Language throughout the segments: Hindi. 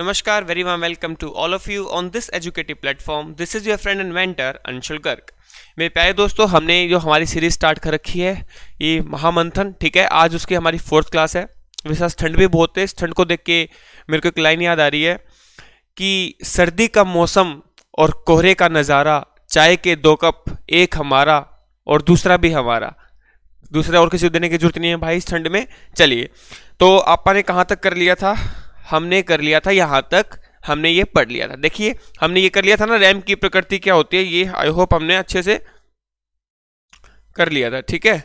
नमस्कार very warm welcome to all of you on this educative platform this is your friend and mentor Anshul Garg मेरे प्यारे दोस्तों हमने जो हमारी सीरीज स्टार्ट कर रखी है ये महामंथन ठीक है आज उसकी हमारी फोर्थ क्लास है विशेष ठंड भी बहुत है इस ठंड को देख के मेरे को एक लाइन याद आ रही है कि सर्दी का मौसम और कोहरे का नज़ारा चाय के दो कप एक हमारा और दूसरा भी हमारा दूसरा और किसी देने की जरूरत नहीं है भाई इस ठंड में चलिए तो आपा ने कहाँ तक कर लिया था हमने कर लिया था यहाँ तक हमने ये पढ़ लिया था देखिए हमने ये कर लिया था ना रैम की प्रकृति क्या होती है ये आई होप हमने अच्छे से कर लिया था ठीक है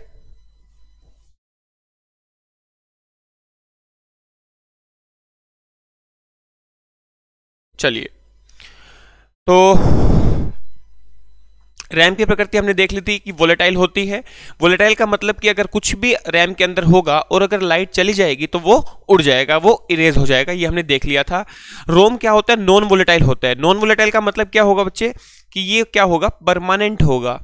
चलिए तो रैम की प्रकृति हमने देख ली थी कि वोलेटाइल होती है वोलेटाइल का मतलब कि अगर कुछ भी रैम के अंदर होगा और अगर लाइट चली जाएगी तो वो उड़ जाएगा वो इरेज हो जाएगा ये हमने देख लिया था रोम क्या होता है नॉन वोलेटाइल होता है नॉन वोलेटाइल का मतलब क्या होगा बच्चे कि ये क्या होगा परमानेंट होगा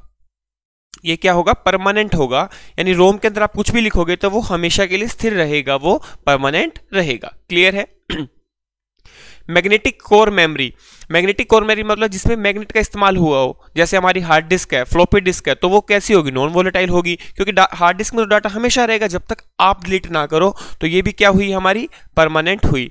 ये क्या होगा परमानेंट होगा यानी रोम के अंदर आप कुछ भी लिखोगे तो वो हमेशा के लिए स्थिर रहेगा वो परमानेंट रहेगा क्लियर है magnetic core memory magnetic core memory मतलब जिसमें मैग्नेट का इस्तेमाल हुआ हो जैसे हमारी हार्ड डिस्क है फ्लॉपी डिस्क है तो वो कैसी होगी नॉन वोलेटाइल होगी क्योंकि हार्ड डिस्क में तो डाटा हमेशा रहेगा जब तक आप डिलीट ना करो तो ये भी क्या हुई हमारी परमानेंट हुई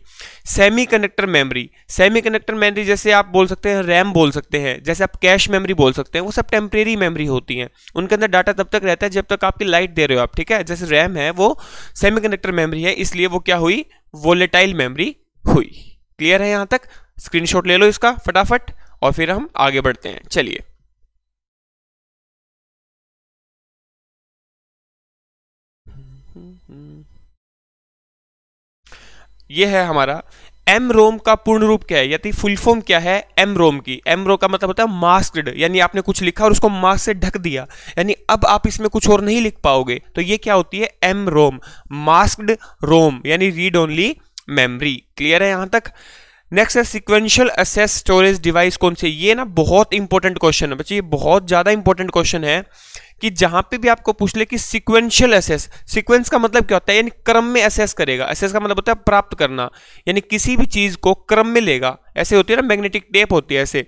semiconductor memory semiconductor memory जैसे आप बोल सकते हैं रैम बोल सकते हैं जैसे आप कैश मेमरी बोल सकते हैं वो सब टेम्प्रेरी मेमरी होती हैं उनके अंदर डाटा तब तक रहता है जब तक आपकी लाइट दे रहे हो आप ठीक है जैसे रैम है वो सेमी कंडक्टर मेमरी है इसलिए वो क्या हुई वोलेटाइल मेमरी हुई क्लियर है यहां तक स्क्रीनशॉट ले लो इसका फटाफट और फिर हम आगे बढ़ते हैं चलिए ये है हमारा एम रोम का पूर्ण रूप क्या है यानी फुल फॉर्म क्या है एम रोम की एम रोम का मतलब होता है मास्क्ड यानी आपने कुछ लिखा और उसको मास्क से ढक दिया यानी अब आप इसमें कुछ और नहीं लिख पाओगे तो ये क्या होती है एम रोम मास्क्ड रोम यानी रीड ओनली मेमोरी क्लियर है यहां तक नेक्स्ट है सिक्वेंशियल असेस स्टोरेज डिवाइस कौन से ये ना बहुत इंपॉर्टेंट क्वेश्चन है बच्चे ये बहुत ज़्यादा इंपॉर्टेंट क्वेश्चन है कि जहां पे भी आपको पूछ ले कि सिक्वेंशियल असेस सिक्वेंस का मतलब क्या होता है यानी क्रम में असेस करेगा असेस का मतलब होता है प्राप्त करना यानी किसी भी चीज़ को क्रम में लेगा ऐसे होती है ना मैग्नेटिक टेप होती है ऐसे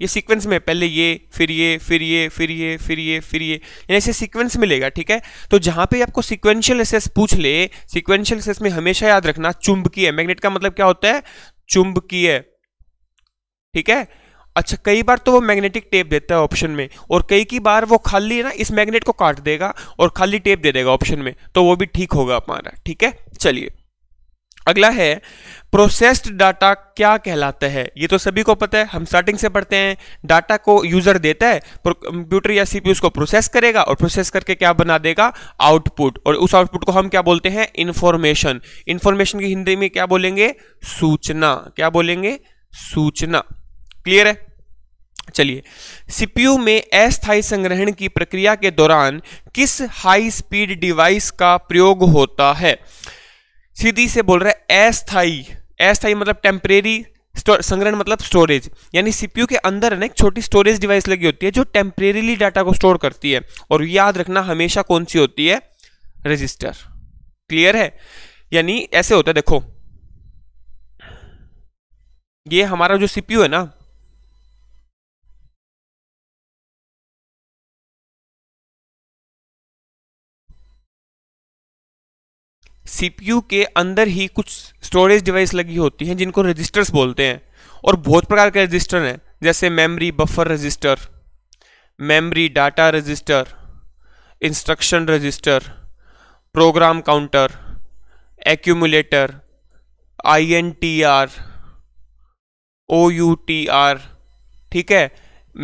ये सीक्वेंस में पहले ये फिर ये फिर ये फिर ये फिर ये फिर ये यानी ऐसे सीक्वेंस मिलेगा ठीक है तो जहां पे आपको सीक्वेंशियल एसेस पूछ ले सीक्वेंशियल एसेस में हमेशा याद रखना चुंबकीय मैग्नेट का मतलब क्या होता है चुंबकीय ठीक है अच्छा कई बार तो वो मैग्नेटिक टेप देता है ऑप्शन में और कई की बार वो खाली ना इस मैग्नेट को काट देगा और खाली टेप दे देगा ऑप्शन में तो वो भी ठीक होगा हमारा ठीक है चलिए अगला है प्रोसेस्ड डाटा क्या कहलाता है ये तो सभी को पता है हम स्टार्टिंग से पढ़ते हैं डाटा को यूजर देता है कंप्यूटर या सीपीयू उसको प्रोसेस करेगा और प्रोसेस करके क्या बना देगा आउटपुट और उस आउटपुट को हम क्या बोलते हैं इंफॉर्मेशन इंफॉर्मेशन की हिंदी में क्या बोलेंगे सूचना क्या बोलेंगे सूचना क्लियर है चलिए सीपीयू में अस्थायी संग्रहण की प्रक्रिया के दौरान किस हाई स्पीड डिवाइस का प्रयोग होता है सीधी से बोल रहा है अस्थाई अस्थाई मतलब टेम्परेरी संग्रहण मतलब स्टोरेज यानी सीपीयू के अंदर है ना एक छोटी स्टोरेज डिवाइस लगी होती है जो टेम्परेरीली डाटा को स्टोर करती है और याद रखना हमेशा कौन सी होती है रजिस्टर क्लियर है यानी ऐसे होता है देखो ये हमारा जो सीपीयू है ना सीपीयू के अंदर ही कुछ स्टोरेज डिवाइस लगी होती हैं जिनको रजिस्टर्स बोलते हैं और बहुत प्रकार के रजिस्टर हैं जैसे memory buffer register memory data register instruction register program counter accumulator I N T R O U T R ठीक है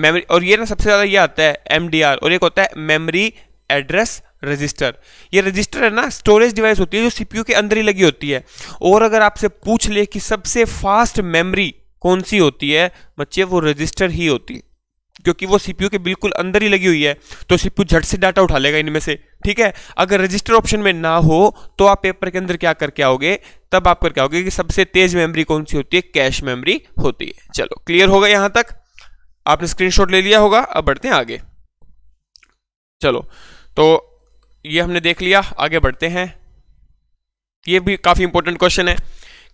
मेमोरी और ये ना सबसे ज़्यादा ये आता है एम डी आर और एक होता है मेमोरी एड्रेस रजिस्टर ये रजिस्टर है ना स्टोरेज डिवाइस होती है जो सीपीयू के अंदर ही लगी होती है और अगर आपसे पूछ ले कि सबसे फास्ट मेमोरी कौन सी होती है बच्चे वो रजिस्टर ही होती है क्योंकि वो सीपीयू के बिल्कुल अंदर ही लगी हुई है तो सीपीयू झट से डाटा उठा लेगा इनमें से ठीक है अगर रजिस्टर ऑप्शन में ना हो तो आप पेपर के अंदर क्या करके आओगे तब आप करके आओगे कि सबसे तेज मेमोरी कौन सी होती है कैश मेमोरी होती है चलो क्लियर होगा यहां तक आपने स्क्रीनशॉट ले लिया होगा अब बढ़ते हैं आगे चलो तो ये हमने देख लिया आगे बढ़ते हैं ये भी काफ़ी इंपॉर्टेंट क्वेश्चन है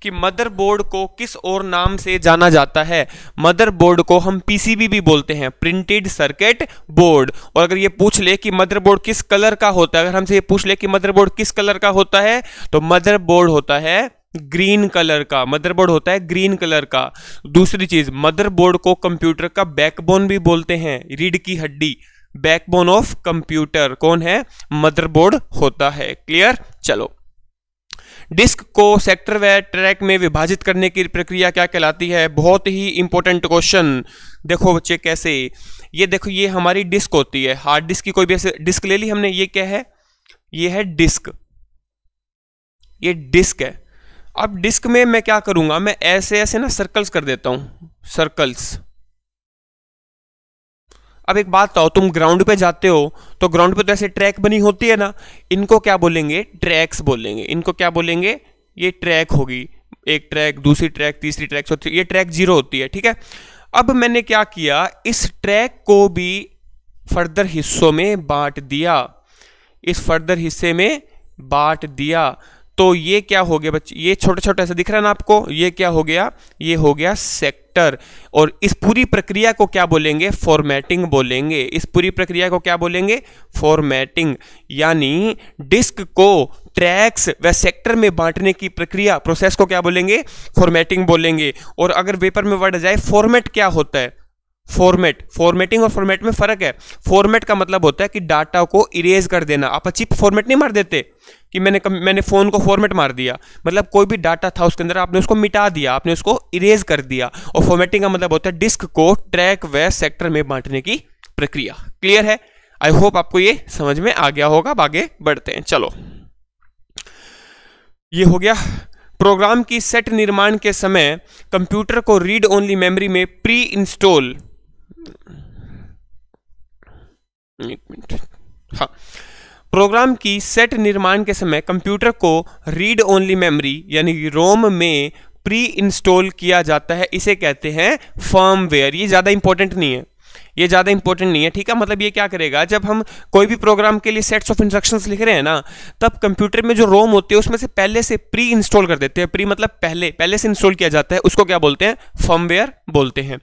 कि मदरबोर्ड को किस और नाम से जाना जाता है मदरबोर्ड को हम पीसीबी भी बोलते हैं प्रिंटेड सर्किट बोर्ड और अगर ये पूछ ले कि मदरबोर्ड किस कलर का होता है अगर हमसे ये पूछ ले कि मदरबोर्ड किस कलर का होता है तो मदरबोर्ड होता है ग्रीन कलर का मदरबोर्ड होता है ग्रीन कलर का दूसरी चीज मदरबोर्ड को कंप्यूटर का बैकबोन भी बोलते हैं रीढ़ की हड्डी बैकबोन ऑफ कंप्यूटर कौन है मदरबोर्ड होता है क्लियर चलो डिस्क को सेक्टर व ट्रैक में विभाजित करने की प्रक्रिया क्या कहलाती है बहुत ही इंपॉर्टेंट क्वेश्चन देखो बच्चे कैसे ये देखो ये हमारी डिस्क होती है हार्ड डिस्क की कोई भी ऐसे डिस्क ले ली हमने ये क्या है ये है डिस्क ये डिस्क है अब डिस्क में मैं क्या करूंगा मैं ऐसे ऐसे ना सर्कल्स कर देता हूं सर्कल्स अब एक बात बताओ तुम ग्राउंड पे जाते हो तो ग्राउंड पे तो ऐसे ट्रैक बनी होती है ना इनको क्या बोलेंगे ट्रैक्स बोलेंगे इनको क्या बोलेंगे ये ट्रैक होगी एक ट्रैक दूसरी ट्रैक तीसरी ट्रैक चौथी ये ट्रैक जीरो होती है ठीक है अब मैंने क्या किया इस ट्रैक को भी फर्दर हिस्सों में बांट दिया इस फर्दर हिस्से में बांट दिया तो ये क्या हो गया बच्चे ये छोटे छोटे ऐसा दिख रहा है ना आपको ये क्या हो गया ये हो गया सेक्टर और इस पूरी प्रक्रिया को क्या बोलेंगे फॉर्मेटिंग बोलेंगे इस पूरी प्रक्रिया को क्या बोलेंगे फॉर्मेटिंग यानी डिस्क को ट्रैक्स व सेक्टर में बांटने की प्रक्रिया प्रोसेस को क्या बोलेंगे फॉर्मेटिंग बोलेंगे और अगर पेपर में वर्ड आ जाए फॉर्मेट क्या होता है फॉर्मेट फॉर्मेटिंग और फॉर्मेट में फ़र्क है फॉर्मेट का मतलब होता है कि डाटा को इरेज कर देना आप अच्छी फॉर्मेट नहीं मार देते कि मैंने कम, मैंने फ़ोन को फॉर्मेट मार दिया मतलब कोई भी डाटा था उसके अंदर आपने उसको मिटा दिया आपने उसको इरेज कर दिया और फॉर्मेटिंग का मतलब होता है डिस्क को ट्रैक व सेक्टर में बांटने की प्रक्रिया क्लियर है आई होप आपको ये समझ में आ गया होगा अब आगे बढ़ते हैं चलो ये हो गया प्रोग्राम की सेट निर्माण के समय कंप्यूटर को रीड ओनली मेमोरी में प्री इंस्टॉल एक मिनट हाँ प्रोग्राम की सेट निर्माण के समय कंप्यूटर को रीड ओनली मेमोरी यानी रोम में प्री इंस्टॉल किया जाता है इसे कहते हैं फर्मवेयर ये ज़्यादा इंपॉर्टेंट नहीं है ये ज़्यादा इंपॉर्टेंट नहीं है ठीक है मतलब ये क्या करेगा जब हम कोई भी प्रोग्राम के लिए सेट्स ऑफ इंस्ट्रक्शंस लिख रहे हैं ना तब कंप्यूटर में जो रोम होते हैं उसमें से पहले से प्री इंस्टॉल कर देते हैं प्री मतलब पहले पहले से इंस्टॉल किया जाता है उसको क्या बोलते हैं फर्मवेयर बोलते हैं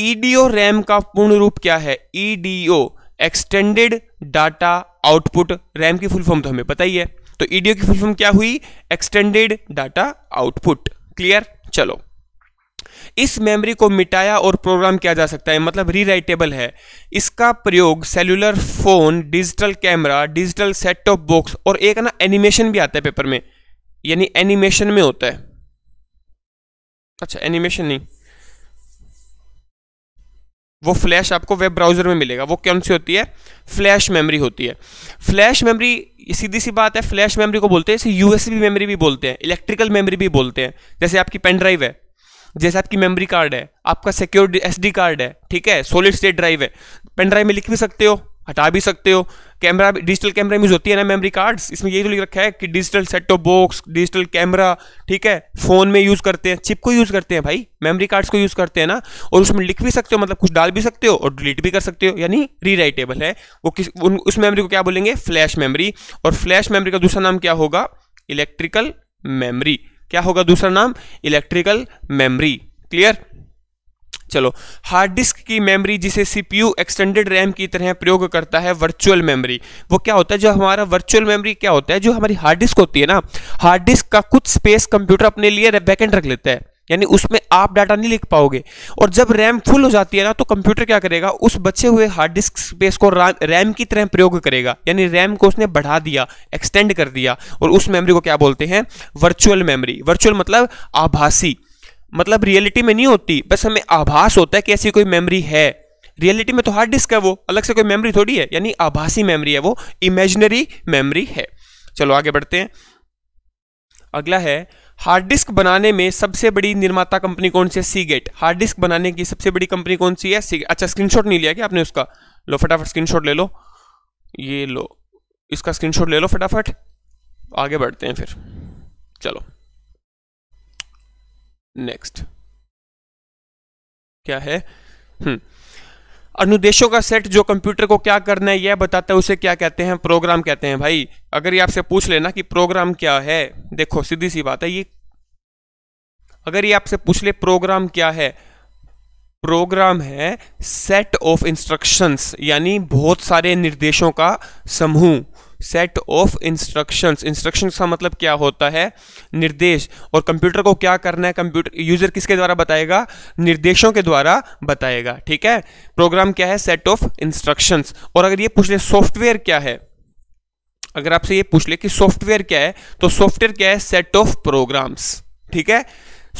ईडीओ e रैम का पूर्ण रूप क्या है EDO extended data output RAM की फुल फॉर्म तो हमें पता ही है तो ईडीओ e की फुल फॉर्म क्या हुई एक्सटेंडेड डाटा आउटपुट क्लियर चलो इस मेमोरी को मिटाया और प्रोग्राम किया जा सकता है मतलब रीराइटेबल है इसका प्रयोग cellular phone digital camera digital set top box और एक ना एनिमेशन भी आता है पेपर में यानी एनिमेशन में होता है अच्छा एनिमेशन नहीं वो फ्लैश आपको वेब ब्राउज़र में मिलेगा वो कौन सी होती है फ्लैश मेमोरी होती है फ्लैश मेमोरी सीधी सी बात है फ्लैश मेमोरी को बोलते हैं इसे यूएसबी मेमोरी भी बोलते हैं इलेक्ट्रिकल मेमोरी भी बोलते हैं जैसे आपकी पेन ड्राइव है जैसे आपकी मेमोरी कार्ड है आपका सिक्योर एस कार्ड है ठीक है सोलिड स्टेट ड्राइव है पेन ड्राइव में लिख भी सकते हो हटा भी सकते हो कैमरा डिजिटल कैमरा यूज होती है ना मेमोरी कार्ड्स इसमें यही तो लिख रखा है कि digital set top box digital camera ठीक है फोन में यूज करते हैं चिप को यूज करते हैं भाई मेमोरी कार्ड्स को यूज करते हैं ना और उसमें लिख भी सकते हो मतलब कुछ डाल भी सकते हो और डिलीट भी कर सकते हो यानी रीराइटेबल है वो किस उन, उस मेमोरी को क्या बोलेंगे फ्लैश मेमोरी और फ्लैश मेमोरी का दूसरा नाम क्या होगा इलेक्ट्रिकल मेमोरी क्या होगा दूसरा नाम इलेक्ट्रिकल मेमोरी क्लियर चलो हार्ड डिस्क की मेमोरी जिसे सीपीयू एक्सटेंडेड रैम की तरह प्रयोग करता है वर्चुअल मेमोरी वो क्या होता है जो हमारा वर्चुअल मेमोरी क्या होता है जो हमारी हार्ड डिस्क होती है ना हार्ड डिस्क का कुछ स्पेस कंप्यूटर अपने लिए बैकेंड रख लेता है यानी उसमें आप डाटा नहीं लिख पाओगे और जब रैम फुल हो जाती है ना तो कंप्यूटर क्या करेगा उस बचे हुए हार्ड डिस्क स्पेस को रैम की तरह प्रयोग करेगा यानी रैम को उसने बढ़ा दिया एक्सटेंड कर दिया और उस मेमोरी को क्या बोलते हैं वर्चुअल मेमोरी वर्चुअल मतलब आभासी मतलब रियलिटी में नहीं होती बस हमें आभास होता है कि ऐसी कोई मेमोरी है रियलिटी में तो हार्ड डिस्क है वो अलग से कोई मेमोरी थोड़ी है यानी आभासी मेमोरी है वो इमेजनरी मेमोरी है चलो आगे बढ़ते हैं अगला है हार्ड डिस्क बनाने में सबसे बड़ी निर्माता कंपनी कौन सी है सीगेट हार्ड डिस्क बनाने की सबसे बड़ी कंपनी कौन सी है सीगेट अच्छा स्क्रीनशॉट नहीं लिया क्या आपने उसका लो फटाफट स्क्रीनशॉट ले लो ये लो इसका स्क्रीनशॉट ले लो फटाफट आगे बढ़ते हैं फिर चलो नेक्स्ट क्या है हम्म। अनुदेशों का सेट जो कंप्यूटर को क्या करना है यह बताता है उसे क्या कहते हैं प्रोग्राम कहते हैं भाई अगर ये आपसे पूछ लेना कि प्रोग्राम क्या है देखो सीधी सी बात है ये अगर ये आपसे पूछ ले प्रोग्राम क्या है प्रोग्राम है सेट ऑफ इंस्ट्रक्शंस यानी बहुत सारे निर्देशों का समूह सेट ऑफ इंस्ट्रक्शंस इंस्ट्रक्शंस का मतलब क्या होता है निर्देश और कंप्यूटर को क्या करना है कंप्यूटर यूजर किसके द्वारा बताएगा निर्देशों के द्वारा बताएगा ठीक है प्रोग्राम क्या है सेट ऑफ इंस्ट्रक्शंस और अगर ये पूछ ले सॉफ्टवेयर क्या है अगर आपसे ये पूछ ले कि सॉफ्टवेयर क्या है तो सॉफ्टवेयर क्या है सेट ऑफ प्रोग्राम्स ठीक है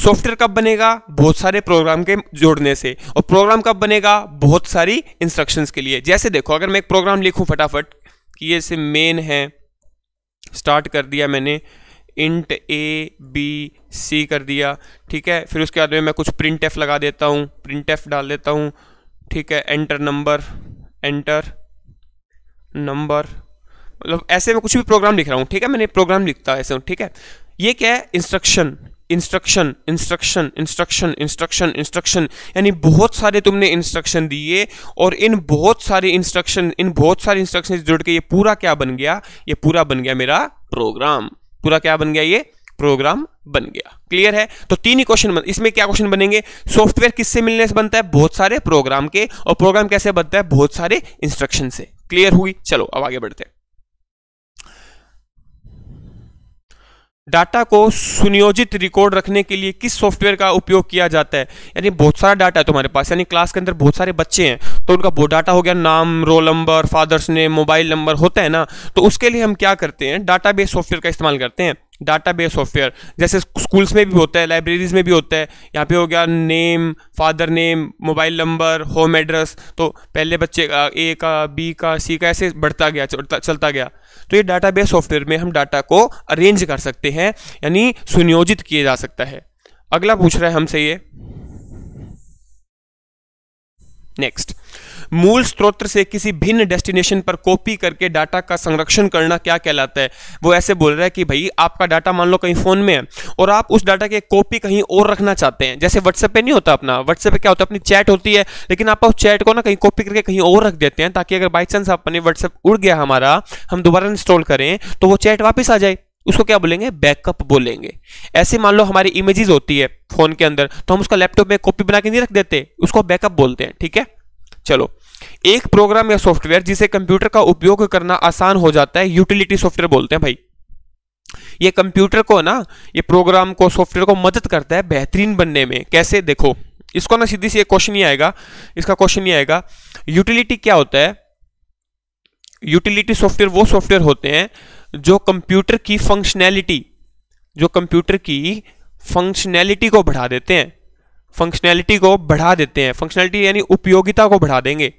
सॉफ्टवेयर कब बनेगा बहुत सारे प्रोग्राम के जोड़ने से और प्रोग्राम कब बनेगा बहुत सारी इंस्ट्रक्शंस के लिए जैसे देखो अगर मैं एक प्रोग्राम लिखूं फटाफट कि ये मेन है स्टार्ट कर दिया मैंने इंट ए बी सी कर दिया ठीक है फिर उसके बाद में मैं कुछ प्रिंट एफ लगा देता हूँ प्रिंट एफ डाल देता हूँ ठीक है एंटर नंबर एंटर नंबर मतलब ऐसे मैं कुछ भी प्रोग्राम लिख रहा हूँ ठीक है मैंने प्रोग्राम लिखता है ऐसे ठीक है ये क्या है instruction instruction instruction instruction instruction instruction यानी बहुत सारे तुमने इंस्ट्रक्शन दिए और इन बहुत सारे इंस्ट्रक्शन इन बहुत सारे इंस्ट्रक्शन से जुड़ के ये पूरा क्या बन गया ये पूरा बन गया मेरा प्रोग्राम पूरा क्या बन गया ये प्रोग्राम बन गया क्लियर है तो तीन ही क्वेश्चन इसमें क्या क्वेश्चन बनेंगे सॉफ्टवेयर किससे मिलने से बनता है बहुत सारे प्रोग्राम के और प्रोग्राम कैसे बनता है बहुत सारे इंस्ट्रक्शन से क्लियर हुई चलो अब आगे बढ़ते हैं डाटा को सुनियोजित रिकॉर्ड रखने के लिए किस सॉफ्टवेयर का उपयोग किया जाता है यानी बहुत सारा डाटा है तुम्हारे पास यानी क्लास के अंदर बहुत सारे बच्चे हैं तो उनका बहुत डाटा हो गया नाम roll number father's name mobile number होता है ना तो उसके लिए हम क्या करते हैं बेस सॉफ्टवेयर का इस्तेमाल करते हैं बेस सॉफ्टवेयर जैसे स्कूल्स में भी होता है लाइब्रेरीज में भी होता है यहाँ पे हो गया name father name mobile number home address तो पहले बच्चे का ए का बी का सी का ऐसे बढ़ता गया चलता गया तो ये डाटाबेस सॉफ्टवेयर में हम डाटा को अरेंज कर सकते हैं यानी सुनियोजित किया जा सकता है अगला पूछ रहा है हमसे ये नेक्स्ट मूल स्रोत से किसी भिन्न डेस्टिनेशन पर कॉपी करके डाटा का संरक्षण करना क्या कहलाता है वो ऐसे बोल रहा है कि भाई आपका डाटा मान लो कहीं फ़ोन में है और आप उस डाटा की कॉपी कहीं और रखना चाहते हैं जैसे व्हाट्सएप पे नहीं होता अपना व्हाट्सएप पर क्या होता है अपनी चैट होती है लेकिन आप उस चैट को ना कहीं कॉपी करके कहीं और रख देते हैं ताकि अगर बाई चांस अपने व्हाट्सएप उड़ गया हमारा हम दोबारा इंस्टॉल करें तो वो चैट वापस आ जाए उसको क्या बोलेंगे बैकअप बोलेंगे ऐसे मान लो हमारी इमेजेस होती है फोन के अंदर तो हम उसका लैपटॉप में कॉपी बना के नहीं रख देते उसको बैकअप बोलते हैं ठीक है चलो एक प्रोग्राम या सॉफ्टवेयर जिसे कंप्यूटर का उपयोग करना आसान हो जाता है यूटिलिटी सॉफ्टवेयर बोलते हैं भाई ये कंप्यूटर को ना ये प्रोग्राम को सॉफ्टवेयर को मदद करता है बेहतरीन बनने में कैसे देखो इसको ना सीधी सी एक क्वेश्चन ही आएगा इसका क्वेश्चन ही आएगा यूटिलिटी क्या होता है यूटिलिटी सॉफ्टवेयर वो सॉफ्टवेयर होते हैं जो कंप्यूटर की फंक्शनैलिटी जो कंप्यूटर की फंक्शनैलिटी को बढ़ा देते हैं फंक्शनैलिटी को बढ़ा देते हैं फंक्शनैलिटी यानी उपयोगिता को बढ़ा देंगे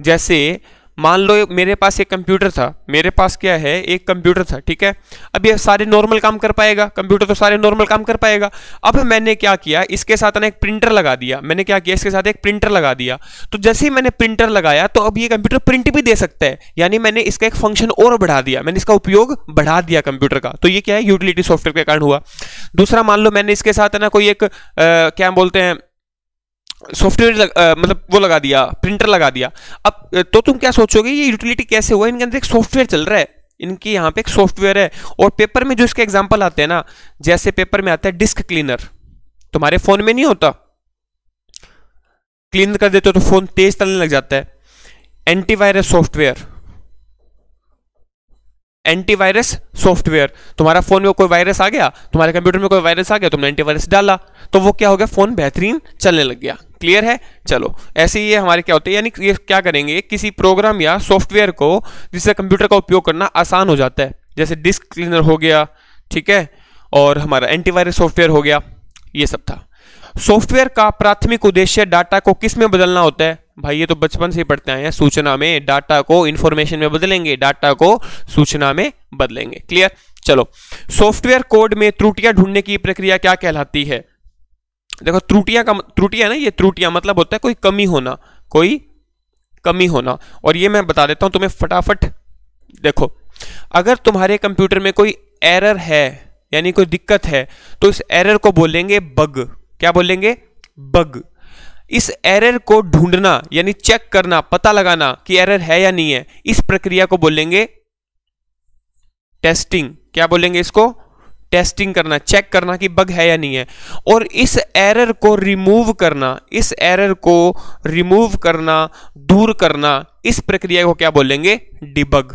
जैसे मान लो मेरे पास एक कंप्यूटर था मेरे पास क्या है एक कंप्यूटर था ठीक है अब ये सारे नॉर्मल काम कर पाएगा कंप्यूटर तो सारे नॉर्मल काम कर पाएगा अब मैंने क्या किया इसके साथ ना एक प्रिंटर लगा दिया मैंने क्या किया इसके साथ एक प्रिंटर लगा दिया तो जैसे ही मैंने प्रिंटर लगाया तो अब ये कंप्यूटर प्रिंट भी दे सकता है यानी मैंने इसका एक फंक्शन और बढ़ा दिया मैंने इसका उपयोग बढ़ा दिया कंप्यूटर का तो ये क्या है यूटिलिटी सॉफ्टवेयर के कारण हुआ दूसरा मान लो मैंने इसके साथ ना कोई एक क्या बोलते हैं सॉफ्टवेयर मतलब वो लगा दिया प्रिंटर लगा दिया अब तो तुम क्या सोचोगे ये यूटिलिटी कैसे हुआ इनके अंदर एक सॉफ्टवेयर चल रहा है इनके यहाँ पे एक सॉफ्टवेयर है और पेपर में जो इसके एग्जाम्पल आते हैं ना जैसे पेपर में आता है डिस्क क्लीनर तुम्हारे फोन में नहीं होता क्लीन कर देते हो तो फोन तेज चलने लग जाता है एंटीवायरस सॉफ्टवेयर एंटीवायरस सॉफ्टवेयर तुम्हारा फोन में कोई वायरस आ गया तुम्हारे कंप्यूटर में कोई वायरस आ गया तुमने एंटीवायरस डाला तो वो क्या हो गया फ़ोन बेहतरीन चलने लग गया क्लियर है चलो ऐसे ही ये हमारे क्या होते हैं यानी ये क्या करेंगे किसी प्रोग्राम या सॉफ्टवेयर को जिससे कंप्यूटर का उपयोग करना आसान हो जाता है जैसे डिस्क क्लीनर हो गया ठीक है और हमारा एंटीवायरस सॉफ्टवेयर हो गया ये सब था सॉफ्टवेयर का प्राथमिक उद्देश्य डाटा को किस में बदलना होता है भाई ये तो बचपन से ही पढ़ते आए हैं सूचना में डाटा को इंफॉर्मेशन में बदलेंगे डाटा को सूचना में बदलेंगे क्लियर चलो सॉफ्टवेयर कोड में त्रुटियां ढूंढने की प्रक्रिया क्या कहलाती है देखो त्रुटियां का त्रुटियां ना ये त्रुटियां मतलब होता है कोई कमी होना कोई कमी होना और ये मैं बता देता हूं तुम्हें फटाफट देखो अगर तुम्हारे कंप्यूटर में कोई एरर है यानी कोई दिक्कत है तो इस एरर को बोलेंगे बग क्या बोलेंगे बग इस एरर को ढूंढना यानी चेक करना पता लगाना कि एरर है या नहीं है इस प्रक्रिया को बोलेंगे टेस्टिंग क्या बोलेंगे इसको टेस्टिंग करना चेक करना कि बग है या नहीं है और इस एरर को रिमूव करना इस एरर को रिमूव करना दूर करना इस प्रक्रिया को क्या बोलेंगे डिबग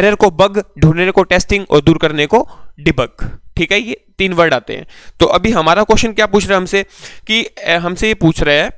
एरर को बग ढूंढने को टेस्टिंग और दूर करने को डिबग ठीक है ये तीन वर्ड आते हैं तो अभी हमारा क्वेश्चन क्या पूछ रहा है हमसे कि हमसे ये पूछ रहा है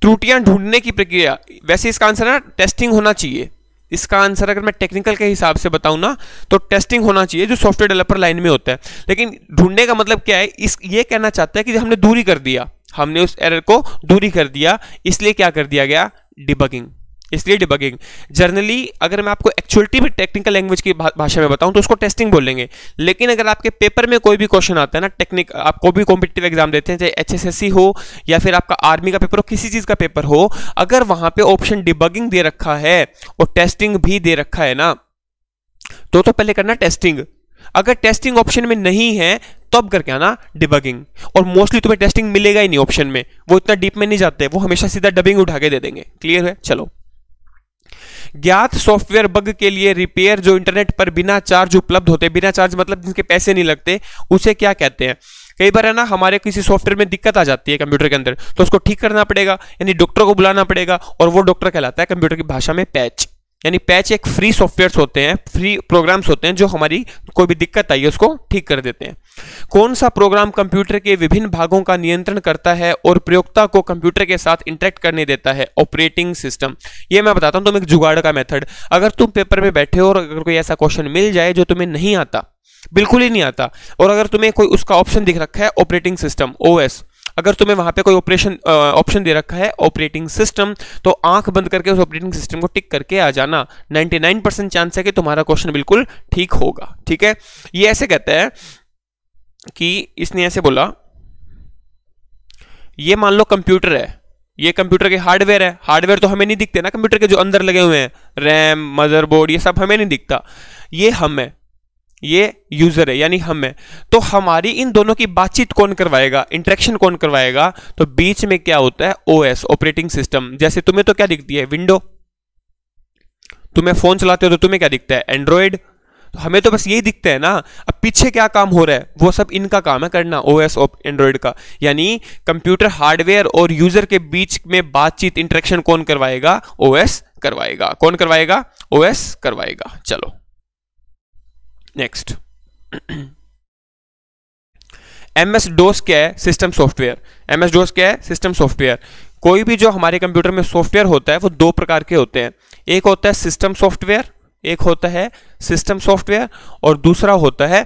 त्रुटियां ढूंढने की प्रक्रिया वैसे इसका आंसर ना टेस्टिंग होना चाहिए इसका आंसर अगर मैं टेक्निकल के हिसाब से बताऊँ ना तो टेस्टिंग होना चाहिए जो सॉफ्टवेयर डेवलपर लाइन में होता है लेकिन ढूंढने का मतलब क्या है इस ये कहना चाहता है कि हमने दूरी कर दिया हमने उस एरर को दूरी कर दिया इसलिए क्या कर दिया गया डिबगिंग इसलिए डिबगिंग जर्नली अगर मैं आपको एक्चुअलिटी में टेक्निकल लैंग्वेज की भाषा में बताऊं तो उसको टेस्टिंग बोलेंगे लेकिन अगर आपके पेपर में कोई भी क्वेश्चन आता है ना टेक्निक आप कोई भी कॉम्पिटेटिव एग्जाम देते हैं चाहे एच हो या फिर आपका आर्मी का पेपर हो किसी चीज़ का पेपर हो अगर वहाँ पर ऑप्शन डिबगिंग दे रखा है और टेस्टिंग भी दे रखा है ना तो तो पहले करना टेस्टिंग अगर टेस्टिंग ऑप्शन में नहीं है तो अब करके आना डिबगिंग और मोस्टली तुम्हें टेस्टिंग मिलेगा ही नहीं ऑप्शन में वो इतना डीप में नहीं जाते वो हमेशा सीधा डबिंग उठा के दे देंगे क्लियर है चलो ज्ञात सॉफ्टवेयर बग के लिए रिपेयर जो इंटरनेट पर बिना चार्ज उपलब्ध होते बिना चार्ज मतलब जिनके पैसे नहीं लगते उसे क्या कहते हैं कई बार है ना हमारे किसी सॉफ्टवेयर में दिक्कत आ जाती है कंप्यूटर के अंदर तो उसको ठीक करना पड़ेगा यानी डॉक्टर को बुलाना पड़ेगा और वो डॉक्टर कहलाता है कंप्यूटर की भाषा में पैच यानी पैच एक फ्री सॉफ्टवेयर होते हैं फ्री प्रोग्राम्स होते हैं जो हमारी कोई भी दिक्कत आई है उसको ठीक कर देते हैं कौन सा प्रोग्राम कंप्यूटर के विभिन्न भागों का नियंत्रण करता है और प्रयोगता को कंप्यूटर के साथ इंटरेक्ट करने देता है ऑपरेटिंग सिस्टम ये मैं बताता हूँ तुम एक जुगाड़ का मेथड अगर तुम पेपर में बैठे हो और अगर कोई ऐसा क्वेश्चन मिल जाए जो तुम्हें नहीं आता बिल्कुल ही नहीं आता और अगर तुम्हें कोई उसका ऑप्शन दिख रखा है ऑपरेटिंग सिस्टम ओ अगर तुम्हें वहां पे कोई ऑपरेशन ऑप्शन दे रखा है ऑपरेटिंग सिस्टम तो आंख बंद करके उस ऑपरेटिंग सिस्टम को टिक करके आ जाना 99% चांस है कि तुम्हारा क्वेश्चन बिल्कुल ठीक होगा ठीक है ये ऐसे कहता है कि इसने ऐसे बोला ये मान लो कंप्यूटर है ये कंप्यूटर के हार्डवेयर है हार्डवेयर तो हमें नहीं दिखते ना कंप्यूटर के जो अंदर लगे हुए हैं रैम मदरबोर्ड ये सब हमें नहीं दिखता ये हम है ये यूजर है यानी हम है तो हमारी इन दोनों की बातचीत कौन करवाएगा इंटरेक्शन कौन करवाएगा तो बीच में क्या होता है ओएस ऑपरेटिंग सिस्टम जैसे तुम्हें तो क्या दिखती है विंडो तुम्हें फोन चलाते हो तो तुम्हें क्या दिखता है एंड्रॉयड तो हमें तो बस यही दिखता है ना अब पीछे क्या काम हो रहा है वो सब इनका काम है करना ओ एस एंड्रॉयड का यानी कंप्यूटर हार्डवेयर और यूजर के बीच में बातचीत इंट्रैक्शन कौन करवाएगा ओ एस करवाएगा कौन करवाएगा ओ एस करवाएगा चलो नेक्स्ट एम एस डोस क्या है system software M S DOS क्या है सिस्टम सॉफ्टवेयर कोई भी जो हमारे कंप्यूटर में सॉफ्टवेयर होता है वो दो प्रकार के होते हैं एक होता है सिस्टम सॉफ्टवेयर एक होता है सिस्टम सॉफ्टवेयर और दूसरा होता है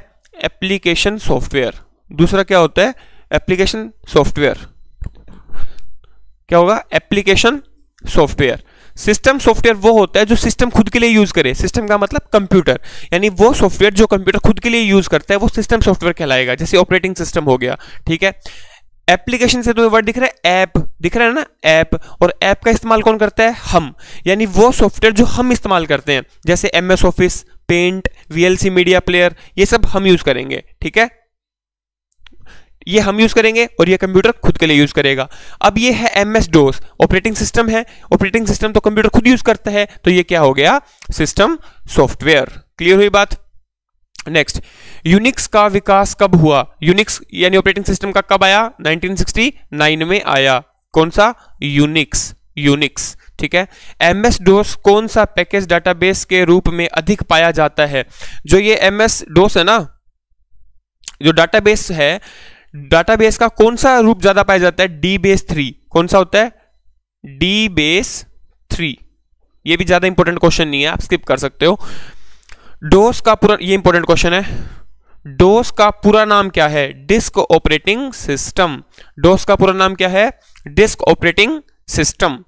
एप्लीकेशन सॉफ्टवेयर दूसरा क्या होता है एप्लीकेशन सॉफ्टवेयर क्या होगा एप्लीकेशन सॉफ्टवेयर सिस्टम सॉफ्टवेयर वो होता है जो सिस्टम खुद के लिए यूज करे सिस्टम का मतलब कंप्यूटर यानी वो सॉफ्टवेयर जो कंप्यूटर खुद के लिए यूज करता है वो सिस्टम सॉफ्टवेयर कहलाएगा जैसे ऑपरेटिंग सिस्टम हो गया ठीक है एप्लीकेशन से तो वर्ड दिख रहा है ऐप दिख रहा है ना ऐप और ऐप का इस्तेमाल कौन करता है हम यानी वो सॉफ्टवेयर जो हम इस्तेमाल करते हैं जैसे M office paint VLC media player ये सब हम यूज करेंगे ठीक है ये हम यूज़ करेंगे और ये कंप्यूटर खुद के लिए यूज़ करेगा अब ये है M S DOS operating system है ऑपरेटिंग सिस्टम तो कंप्यूटर खुद यूज़ करता है तो ये क्या हो गया सिस्टम सॉफ्टवेयर क्लियर हुई बात नेक्स्ट यूनिक्स का विकास कब हुआ यूनिक्स यानी ऑपरेटिंग सिस्टम का कब आया 1969 में आया कौन सा यूनिक्स यूनिक्स ठीक है एम एस डोस कौन सा पैकेज डाटाबेस के रूप में अधिक पाया जाता है जो ये एम एस डोस है ना जो डाटाबेस है डाटाबेस हम्म। का कौन सा रूप ज्यादा पाया जाता है डी बेस थ्री कौन सा होता है डी बेस थ्री ये भी ज्यादा इंपॉर्टेंट क्वेश्चन नहीं है आप स्किप कर सकते हो डोस का पूरा ये इंपॉर्टेंट क्वेश्चन है डोस का पूरा नाम क्या है डिस्क ऑपरेटिंग सिस्टम डोस का पूरा नाम क्या है डिस्क ऑपरेटिंग सिस्टम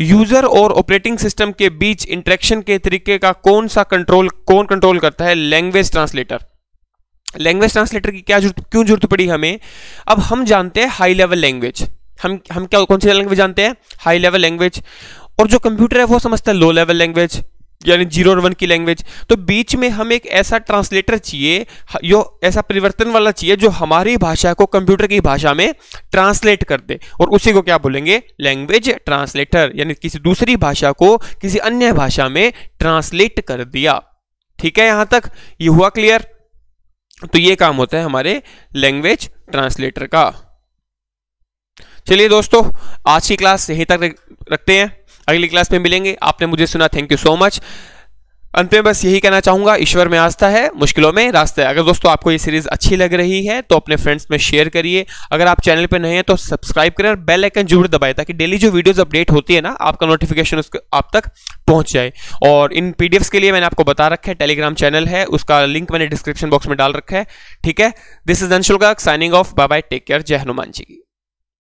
यूजर और ऑपरेटिंग सिस्टम के बीच इंटरेक्शन के तरीके का कौन सा कंट्रोल कौन कंट्रोल करता है लैंग्वेज ट्रांसलेटर लैंग्वेज ट्रांसलेटर की क्या जरूरत क्यों जरूरत पड़ी हमें अब हम जानते हैं हाई लेवल लैंग्वेज हम हम क्या कौन सी लैंग्वेज जानते हैं हाई लेवल लैंग्वेज और जो कंप्यूटर है वो समझता है लो लेवल लैंग्वेज यानी जीरो और वन की लैंग्वेज तो बीच में हम एक ऐसा ट्रांसलेटर चाहिए जो ऐसा परिवर्तन वाला चाहिए जो हमारी भाषा को कंप्यूटर की भाषा में ट्रांसलेट कर दे और उसी को क्या बोलेंगे लैंग्वेज ट्रांसलेटर यानी किसी दूसरी भाषा को किसी अन्य भाषा में ट्रांसलेट कर दिया ठीक है यहां तक ये हुआ क्लियर तो ये काम होता है हमारे लैंग्वेज ट्रांसलेटर का चलिए दोस्तों आज की क्लास यहीं तक रखते हैं अगली क्लास में मिलेंगे आपने मुझे सुना थैंक यू सो मच अंत में बस यही कहना चाहूंगा ईश्वर में आस्था है मुश्किलों में रास्ता है अगर दोस्तों आपको ये सीरीज अच्छी लग रही है तो अपने फ्रेंड्स में शेयर करिए अगर आप चैनल पर नए हैं तो सब्सक्राइब करें और बेल आइकन जरूर दबाएं ताकि डेली जो वीडियोस अपडेट होती है ना आपका नोटिफिकेशन उसके आप तक पहुंच जाए और इन पी के लिए मैंने आपको बता रखा है टेलीग्राम चैनल है उसका लिंक मैंने डिस्क्रिप्शन बॉक्स में डाल रखा है ठीक है this is Anshul signing off bye bye take care जय हनुमान जी की